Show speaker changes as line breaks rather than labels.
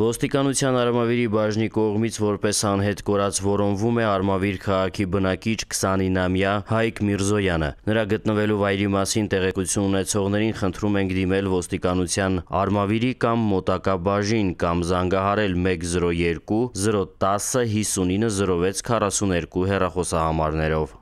Ոստիկանության Արմավիրի բաժնի կողմից որպես անհետ կորած որոնվում է Արմավիր քաղաքի բնակիչ 29-ամյա Հայկ Միրզոյանը։ Նրա գտնվելու վայրի մասին տեղեկություն ունեցողներին խնդրում ենք դիմել ոստիկանության Արմավիրի կամ մոտակա բաժին կամ զանգահարել 102 010 5906 42 հեռախոսահամարներով։